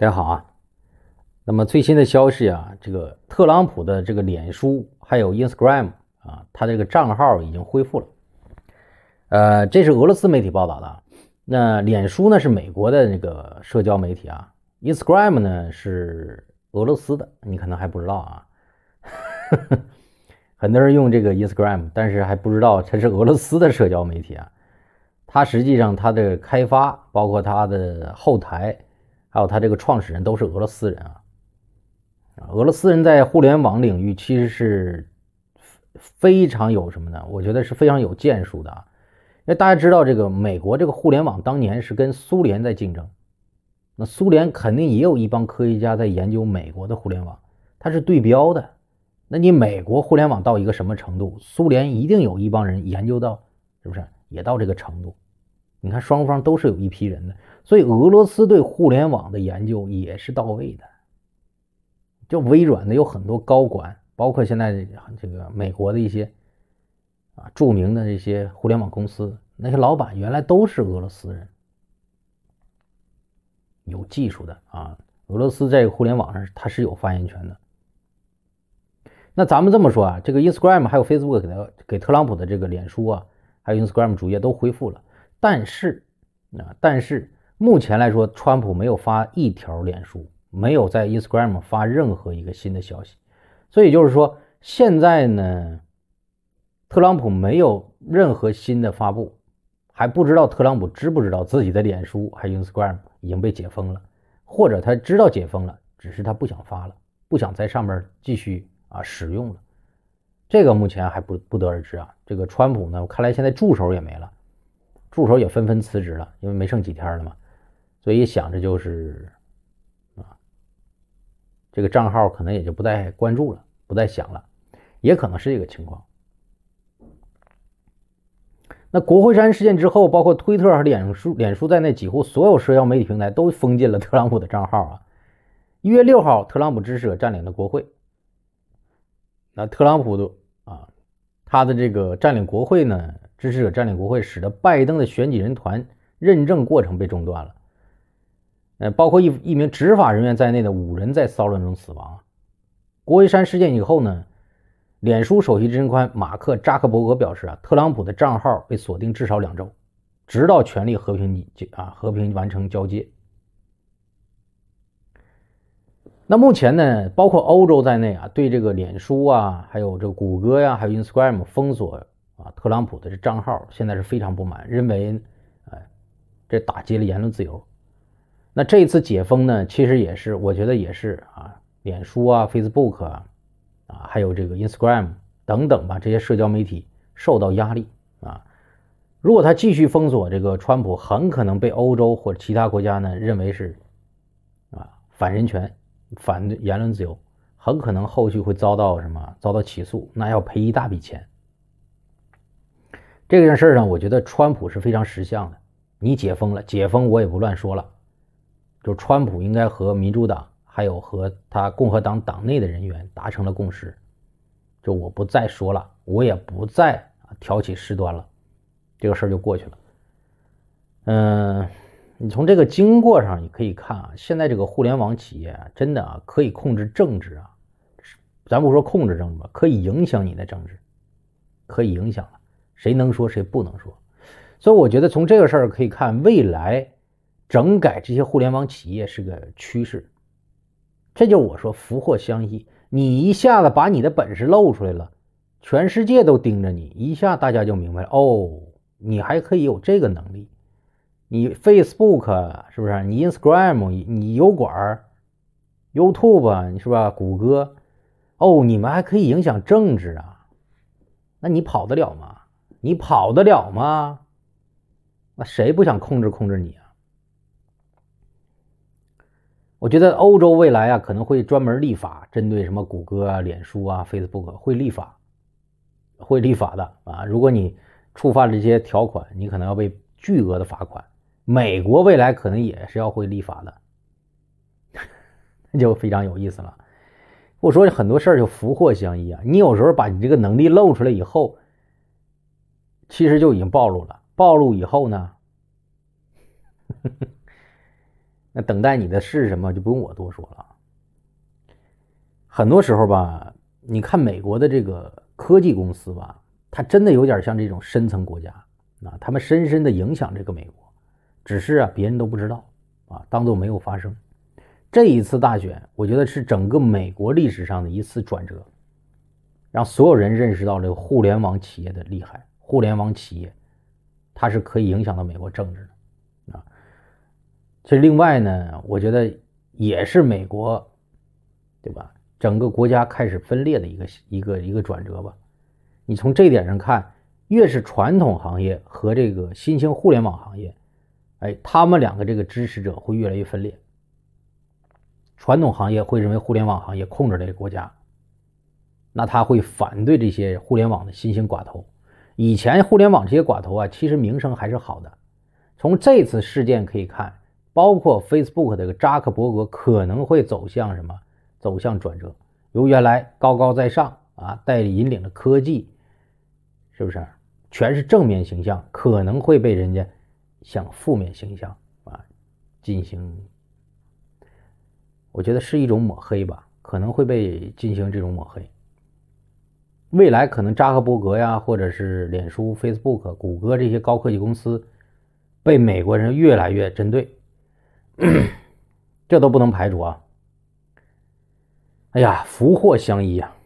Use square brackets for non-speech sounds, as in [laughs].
大家好啊！那么最新的消息啊，这个特朗普的这个脸书还有 Instagram 啊，他这个账号已经恢复了。呃，这是俄罗斯媒体报道的。那脸书呢是美国的那个社交媒体啊，Instagram 呢是俄罗斯的，你可能还不知道啊。[laughs] 很多人用这个 Instagram，但是还不知道它是俄罗斯的社交媒体啊。它实际上它的开发包括它的后台。还有他这个创始人都是俄罗斯人啊，俄罗斯人在互联网领域其实是非常有什么呢？我觉得是非常有建树的啊，因为大家知道这个美国这个互联网当年是跟苏联在竞争，那苏联肯定也有一帮科学家在研究美国的互联网，它是对标的。那你美国互联网到一个什么程度，苏联一定有一帮人研究到是不是也到这个程度？你看，双方都是有一批人的，所以俄罗斯对互联网的研究也是到位的。就微软的有很多高管，包括现在这个美国的一些啊著名的这些互联网公司，那些老板原来都是俄罗斯人，有技术的啊。俄罗斯在互联网上它是有发言权的。那咱们这么说啊，这个 Instagram 还有 Facebook 给他给特朗普的这个脸书啊，还有 Instagram 主页都恢复了。但是，啊，但是目前来说，川普没有发一条脸书，没有在 Instagram 发任何一个新的消息，所以就是说，现在呢，特朗普没有任何新的发布，还不知道特朗普知不知道自己的脸书还有 Instagram 已经被解封了，或者他知道解封了，只是他不想发了，不想在上面继续啊使用了，这个目前还不不得而知啊。这个川普呢，看来现在助手也没了。助手也纷纷辞职了，因为没剩几天了嘛，所以想着就是啊，这个账号可能也就不再关注了，不再想了，也可能是这个情况。那国会山事件之后，包括推特和脸书、脸书在内，几乎所有社交媒体平台都封禁了特朗普的账号啊。一月六号，特朗普支持者占领了国会。那特朗普的啊，他的这个占领国会呢？支持者占领国会，使得拜登的选举人团认证过程被中断了。呃，包括一一名执法人员在内的五人在骚乱中死亡。国会山事件以后呢，脸书首席执行官马克扎克伯格表示啊，特朗普的账号被锁定至少两周，直到权力和平结啊和平完成交接。那目前呢，包括欧洲在内啊，对这个脸书啊，还有这谷歌呀，还有 Instagram 封锁。啊，特朗普的这账号现在是非常不满，认为，啊这打击了言论自由。那这一次解封呢，其实也是，我觉得也是啊，脸书啊、Facebook 啊，还有这个 Instagram 等等吧，这些社交媒体受到压力啊。如果他继续封锁这个川普，很可能被欧洲或者其他国家呢认为是啊反人权、反对言论自由，很可能后续会遭到什么遭到起诉，那要赔一大笔钱。这件事上，我觉得川普是非常识相的。你解封了，解封我也不乱说了。就川普应该和民主党还有和他共和党党内的人员达成了共识，就我不再说了，我也不再挑起事端了，这个事儿就过去了。嗯，你从这个经过上，你可以看啊，现在这个互联网企业真的啊可以控制政治啊，咱不说控制政治吧，可以影响你的政治，可以影响了。谁能说谁不能说？所以我觉得从这个事儿可以看，未来整改这些互联网企业是个趋势。这就我说福祸相依，你一下子把你的本事露出来了，全世界都盯着你，一下大家就明白哦，你还可以有这个能力。你 Facebook 是不是？你 Instagram，你油管 y o u t u b e 是吧？谷歌，哦，你们还可以影响政治啊？那你跑得了吗？你跑得了吗？那谁不想控制控制你啊？我觉得欧洲未来啊，可能会专门立法针对什么谷歌啊、脸书啊、Facebook 会立法，会立法的啊。如果你触犯这些条款，你可能要被巨额的罚款。美国未来可能也是要会立法的，那 [laughs] 就非常有意思了。我说很多事儿就福祸相依啊。你有时候把你这个能力露出来以后。其实就已经暴露了，暴露以后呢，[laughs] 那等待你的是什么，就不用我多说了。很多时候吧，你看美国的这个科技公司吧，它真的有点像这种深层国家，啊，他们深深的影响这个美国，只是啊，别人都不知道，啊，当做没有发生。这一次大选，我觉得是整个美国历史上的一次转折，让所有人认识到了互联网企业的厉害。互联网企业，它是可以影响到美国政治的啊。其实，另外呢，我觉得也是美国，对吧？整个国家开始分裂的一个一个一个转折吧。你从这点上看，越是传统行业和这个新兴互联网行业，哎，他们两个这个支持者会越来越分裂。传统行业会认为互联网行业控制这个国家，那他会反对这些互联网的新兴寡头。以前互联网这些寡头啊，其实名声还是好的。从这次事件可以看，包括 Facebook 这个扎克伯格可能会走向什么？走向转折，由原来高高在上啊，带引领的科技，是不是全是正面形象？可能会被人家向负面形象啊进行。我觉得是一种抹黑吧，可能会被进行这种抹黑。未来可能扎克伯格呀，或者是脸书 （Facebook）、谷歌这些高科技公司，被美国人越来越针对，[clears throat] 这都不能排除啊。哎呀，福祸相依啊。